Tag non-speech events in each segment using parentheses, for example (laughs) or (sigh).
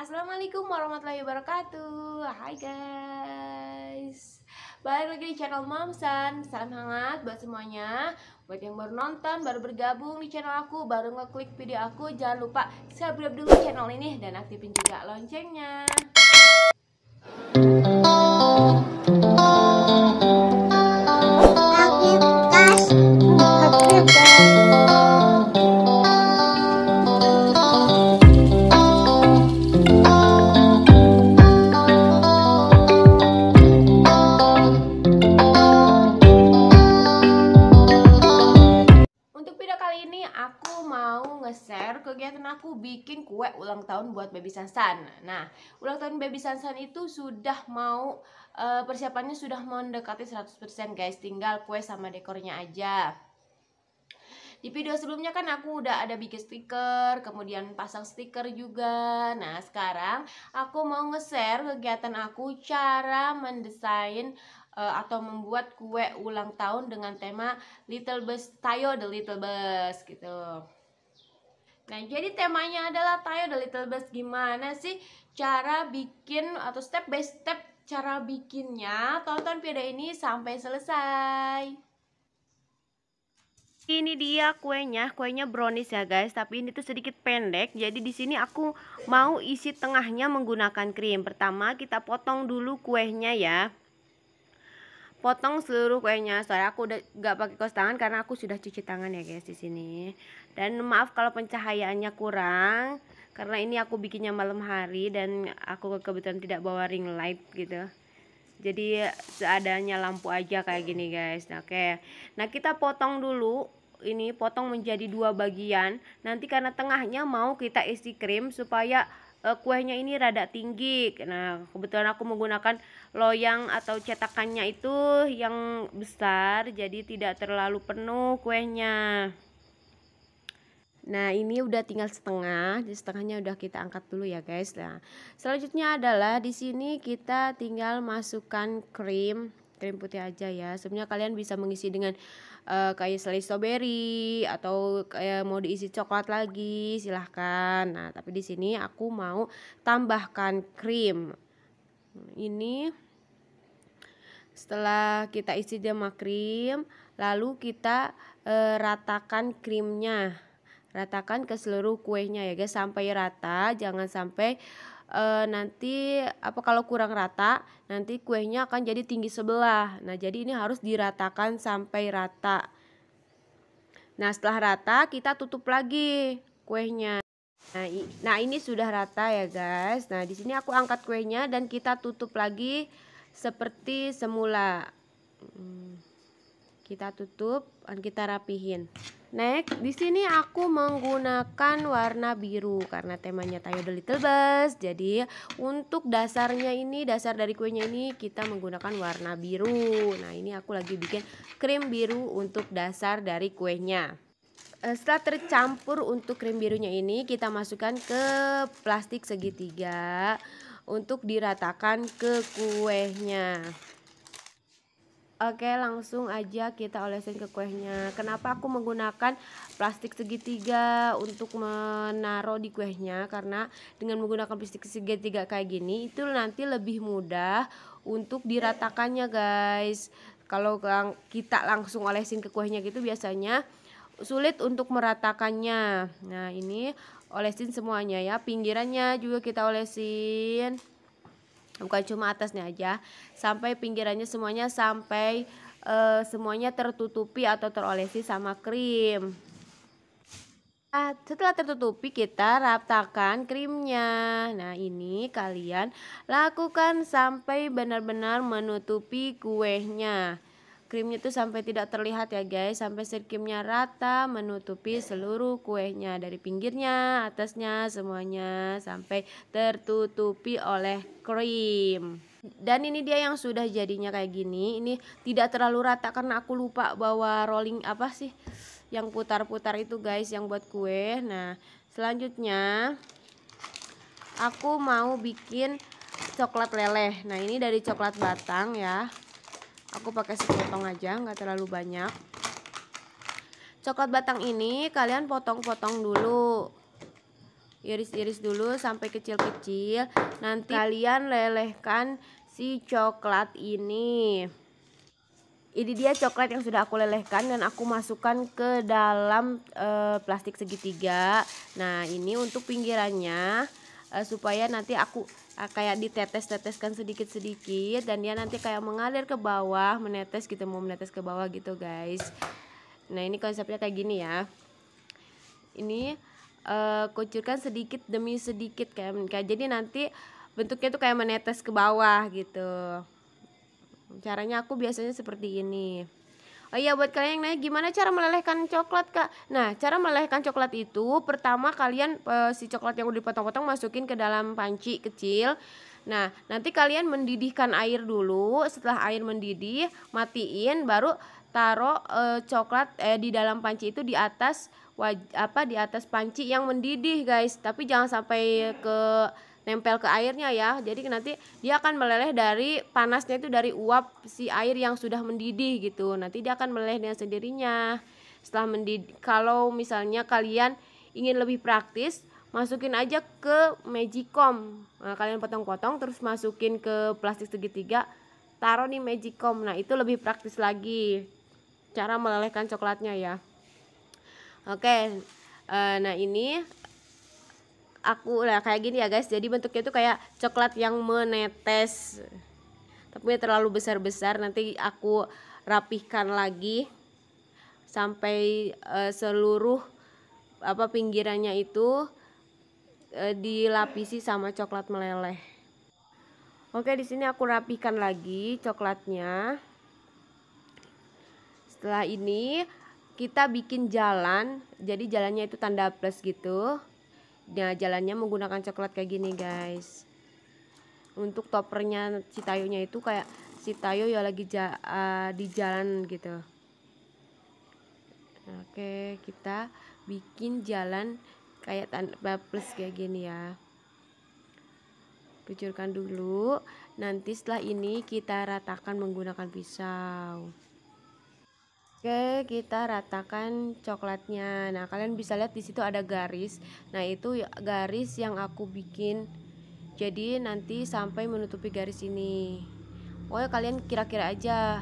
Assalamualaikum warahmatullahi wabarakatuh Hai guys Balik lagi di channel Momsan Salam hangat buat semuanya Buat yang baru nonton, baru bergabung di channel aku Baru ngeklik video aku Jangan lupa subscribe dulu channel ini Dan aktifin juga loncengnya tahun buat baby Sansan. Nah, ulang tahun baby Sansan itu sudah mau uh, persiapannya sudah mendekati 100% guys, tinggal kue sama dekornya aja. Di video sebelumnya kan aku udah ada bikin stiker, kemudian pasang stiker juga. Nah, sekarang aku mau nge-share kegiatan aku cara mendesain eh, atau membuat kue ulang tahun dengan tema Little Bus Tayo the Little Bus gitu. Nah, jadi temanya adalah Tayo the Little Best gimana sih cara bikin atau step by step cara bikinnya. Tonton video ini sampai selesai. Ini dia kuenya, kuenya brownies ya guys, tapi ini tuh sedikit pendek. Jadi di sini aku mau isi tengahnya menggunakan krim. Pertama kita potong dulu kuenya ya potong seluruh kuenya soalnya aku udah nggak pakai kaos tangan karena aku sudah cuci tangan ya guys di sini dan maaf kalau pencahayaannya kurang karena ini aku bikinnya malam hari dan aku kebetulan tidak bawa ring light gitu jadi seadanya lampu aja kayak gini guys oke okay. nah kita potong dulu ini potong menjadi dua bagian nanti karena tengahnya mau kita isi krim supaya uh, eh, kuenya ini rada tinggi. Nah, kebetulan aku menggunakan loyang atau cetakannya itu yang besar jadi tidak terlalu penuh kuenya. Nah ini udah tinggal setengah, di setengahnya udah kita angkat dulu ya guys. Nah selanjutnya adalah di sini kita tinggal masukkan krim, krim putih aja ya. Sebenarnya kalian bisa mengisi dengan uh, kayak selai strawberry atau kayak mau diisi coklat lagi silahkan nah tapi di sini aku mau tambahkan krim ini setelah kita isi sama krim lalu kita e, ratakan krimnya ratakan ke seluruh kuenya ya guys sampai rata jangan sampai uh, nanti apa kalau kurang rata nanti kuenya akan jadi tinggi sebelah. Nah, jadi ini harus diratakan sampai rata. Nah, setelah rata kita tutup lagi kuenya. Nah, nah ini sudah rata ya, guys. Nah, di sini aku angkat kuenya dan kita tutup lagi seperti semula. Hmm, kita tutup dan kita rapihin. Next, di sini aku menggunakan warna biru karena temanya Tayo the Little Bus. Jadi, untuk dasarnya ini, dasar dari kuenya ini kita menggunakan warna biru. Nah, ini aku lagi bikin krim biru untuk dasar dari kuenya. Eh, setelah tercampur untuk krim birunya ini, kita masukkan ke plastik segitiga untuk diratakan ke kuenya. Oke, langsung aja kita olesin ke kuenya Kenapa aku menggunakan plastik segitiga untuk menaruh di kuenya Karena dengan menggunakan plastik segitiga kayak gini, itu nanti lebih mudah untuk diratakannya, guys. Kalau kita langsung olesin ke kuenya gitu, biasanya sulit untuk meratakannya. Nah, ini olesin semuanya ya. Pinggirannya juga kita olesin bukan cuma atasnya aja sampai pinggirannya semuanya sampai uh, semuanya tertutupi atau terolesi sama krim Nah, setelah tertutupi kita ratakan krimnya Nah ini kalian lakukan sampai benar-benar menutupi kuenya Krimnya tuh sampai tidak terlihat ya guys, sampai sirkimnya rata menutupi seluruh kuenya dari pinggirnya, atasnya, semuanya sampai tertutupi oleh krim. Dan ini dia yang sudah jadinya kayak gini. Ini tidak terlalu rata karena aku lupa bawa rolling apa sih yang putar-putar itu guys yang buat kue. Nah, selanjutnya aku mau bikin coklat leleh. Nah, ini dari coklat batang ya aku pakai sepotong aja nggak terlalu banyak coklat batang ini kalian potong-potong dulu iris-iris dulu sampai kecil-kecil nanti kalian lelehkan si coklat ini ini dia coklat yang sudah aku lelehkan dan aku masukkan ke dalam e, plastik segitiga nah ini untuk pinggirannya uh, supaya nanti aku uh, kayak ditetes-teteskan sedikit-sedikit dan dia nanti kayak mengalir ke bawah menetes gitu mau menetes ke bawah gitu guys nah ini konsepnya kayak gini ya ini uh, kucurkan sedikit demi sedikit kayak, kayak jadi nanti bentuknya tuh kayak menetes ke bawah gitu caranya aku biasanya seperti ini Oh iya buat kalian yang nanya gimana cara melelehkan coklat kak? Nah cara melelehkan coklat itu pertama kalian e, si coklat yang udah dipotong-potong masukin ke dalam panci kecil. Nah nanti kalian mendidihkan air dulu. Setelah air mendidih matiin baru taruh e, coklat eh, di dalam panci itu di atas waj apa di atas panci yang mendidih guys. Tapi jangan sampai ke nempel ke airnya ya. Jadi nanti dia akan meleleh dari panasnya itu dari uap si air yang sudah mendidih gitu. Nanti dia akan meleleh dengan sendirinya. Setelah mendidih kalau misalnya kalian ingin lebih praktis masukin aja ke magicom nah, kalian potong-potong terus masukin ke plastik segitiga taruh di magicom nah itu lebih praktis lagi cara melelehkan coklatnya ya oke eh, nah ini aku lah kayak gini ya guys jadi bentuknya tuh kayak coklat yang menetes tapi terlalu besar-besar nanti aku rapihkan lagi sampai uh, seluruh apa pinggirannya itu uh, dilapisi sama coklat meleleh. Oke, di sini aku rapihkan lagi coklatnya. Setelah ini kita bikin jalan. Jadi jalannya itu tanda plus gitu. Nah, jalannya menggunakan coklat kayak gini, guys. Untuk toppernya si Tayonya itu kayak si Tayo ya lagi ja, uh, di jalan gitu. Oke, kita bikin jalan kayak tanpa plus kayak gini ya. Kucurkan dulu. Nanti setelah ini kita ratakan menggunakan pisau. Oke, kita ratakan coklatnya. Nah, kalian bisa lihat di situ ada garis. Nah, itu ya, garis yang aku bikin. Jadi nanti sampai menutupi garis ini. ya kalian kira-kira aja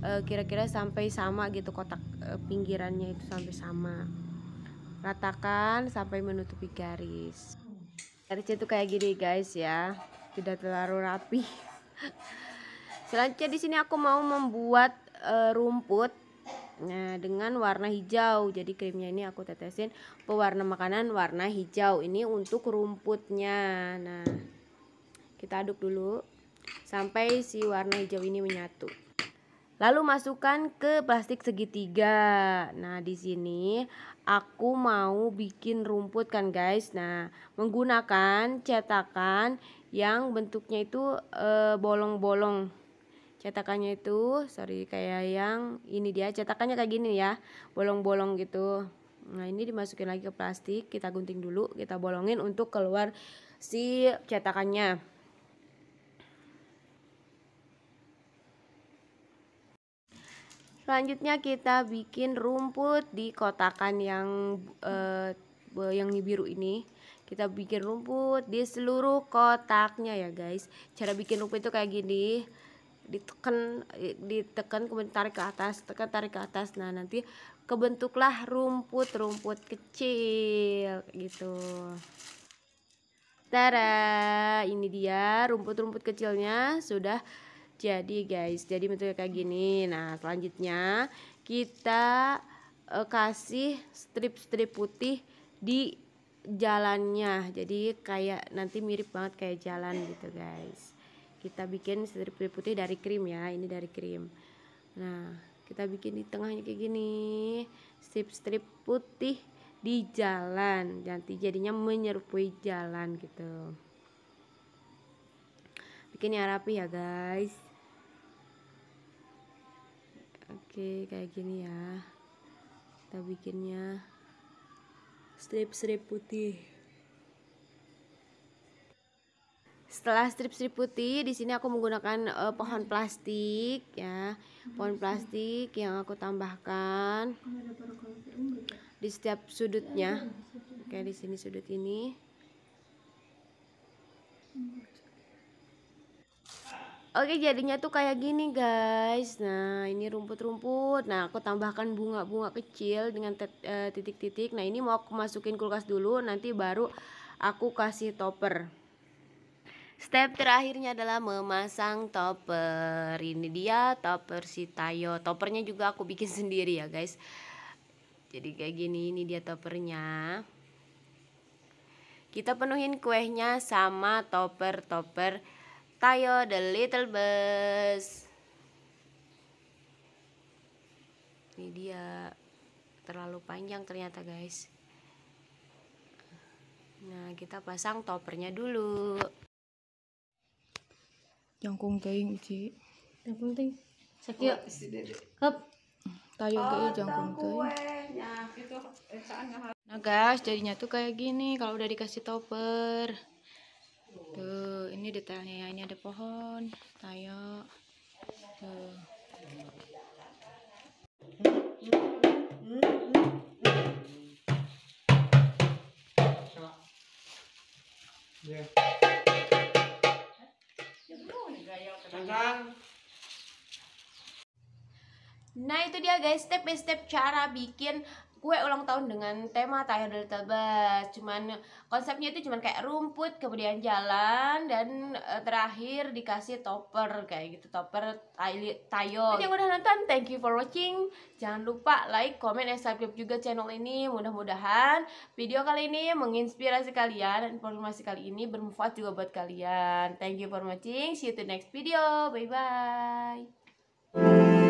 e, kira-kira sampai sama gitu kotak e, pinggirannya itu sampai sama. Ratakan sampai menutupi garis. Garisnya itu kayak gini, guys ya. Tidak terlalu rapi. (laughs) Selanjutnya di sini aku mau membuat e, rumput nah, dengan warna hijau jadi krimnya ini aku tetesin pewarna makanan warna hijau ini untuk rumputnya nah kita aduk dulu sampai si warna hijau ini menyatu Lalu masukkan ke plastik segitiga. Nah, di sini aku mau bikin rumput kan, guys. Nah, menggunakan cetakan yang bentuknya itu eh, bolong-bolong. E, cetakannya itu sorry kayak yang ini dia cetakannya kayak gini ya bolong-bolong gitu nah ini dimasukin lagi ke plastik kita gunting dulu kita bolongin untuk keluar si cetakannya selanjutnya kita bikin rumput di kotakan yang uh, yang biru ini kita bikin rumput di seluruh kotaknya ya guys cara bikin rumput itu kayak gini ditekan ditekan kemudian tarik ke atas tekan tarik ke atas nah nanti kebentuklah rumput-rumput kecil gitu tera ini dia rumput-rumput kecilnya sudah jadi guys. Jadi bentuknya kayak gini. Nah, selanjutnya kita eh, kasih strip-strip putih di jalannya. Jadi kayak nanti mirip banget kayak jalan gitu, guys kita bikin strip putih dari krim ya ini dari krim nah kita bikin di tengahnya kayak gini strip-strip putih di jalan nanti jadinya menyerupai jalan gitu bikin yang rapi ya guys oke kayak gini ya kita bikinnya strip-strip putih Setelah strip-strip putih, di sini aku menggunakan uh, pohon plastik ya. Pohon plastik yang aku tambahkan di setiap sudutnya. oke di sini sudut ini. Oke jadinya tuh kayak gini guys Nah ini rumput-rumput Nah aku tambahkan bunga-bunga kecil Dengan eh, titik-titik Nah ini mau aku masukin kulkas dulu Nanti baru aku kasih topper Step terakhirnya adalah memasang topper. Ini dia topper si Tayo. Toppernya juga aku bikin (laughs) sendiri ya, guys. Jadi kayak gini, ini dia toppernya. Kita penuhin kuehnya sama topper-topper Tayo the Little Bus. Ini dia terlalu panjang ternyata, guys. Nah, kita pasang toppernya dulu jangkung teuing uci penting teuing sakieu hop tayo oh, ge jangkung keing nah guys jadinya tuh kayak gini kalau udah dikasih topper tuh ini detailnya ya ini ada pohon tayo tuh Yeah. Nah itu dia guys step by step cara bikin kue ulang tahun dengan tema dari Tebas cuman konsepnya itu cuman kayak rumput kemudian jalan dan uh, terakhir dikasih topper kayak gitu topper tayo yang udah nonton thank you for watching jangan lupa like comment dan subscribe juga channel ini mudah-mudahan video kali ini menginspirasi kalian dan informasi kali ini bermanfaat juga buat kalian thank you for watching see you to next video bye bye